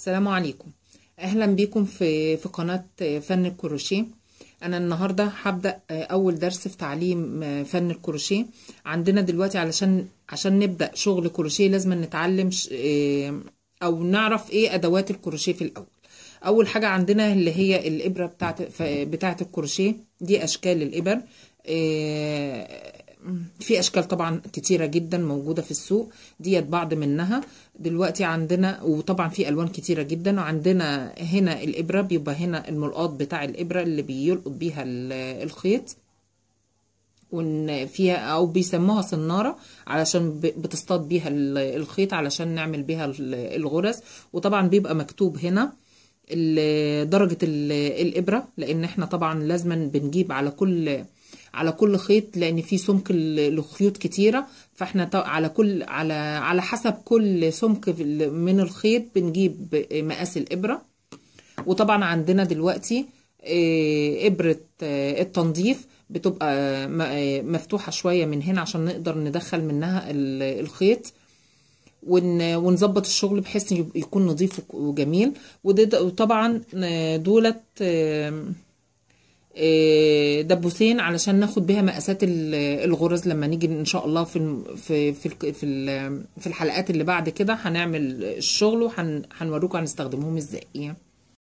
السلام عليكم اهلا بيكم في في قناه فن الكروشيه انا النهارده هبدا آه، اول درس في تعليم آه، فن الكروشيه عندنا دلوقتي علشان عشان نبدا شغل كروشيه لازم نتعلم آه، او نعرف ايه ادوات الكروشيه في الاول اول حاجه عندنا اللي هي الابره بتاعه بتاعه الكروشيه دي اشكال الابر في اشكال طبعا كتيره جدا موجوده في السوق ديت بعض منها دلوقتي عندنا وطبعا في الوان كتيره جدا وعندنا هنا الابره بيبقى هنا الملقاط بتاع الابره اللي بيلقط بيها الخيط وان فيها او بيسموها صناره علشان بتصطاد بيها الخيط علشان نعمل بيها الغرز وطبعا بيبقى مكتوب هنا درجه الابره لان احنا طبعا لازما بنجيب على كل على كل خيط لان في سمك لخيوط كتيره فاحنا على كل على على حسب كل سمك من الخيط بنجيب مقاس الابره وطبعا عندنا دلوقتي آه، ابره آه، التنظيف بتبقى آه، مفتوحه شويه من هنا عشان نقدر ندخل منها الخيط ونظبط الشغل بحيث يكون نظيف وجميل وطبعا دولت دبوسين علشان ناخد بيها مقاسات الغرز لما نيجي ان شاء الله في في في في الحلقات اللي بعد كده هنعمل الشغل وهنوريكم هنستخدمهم ازاي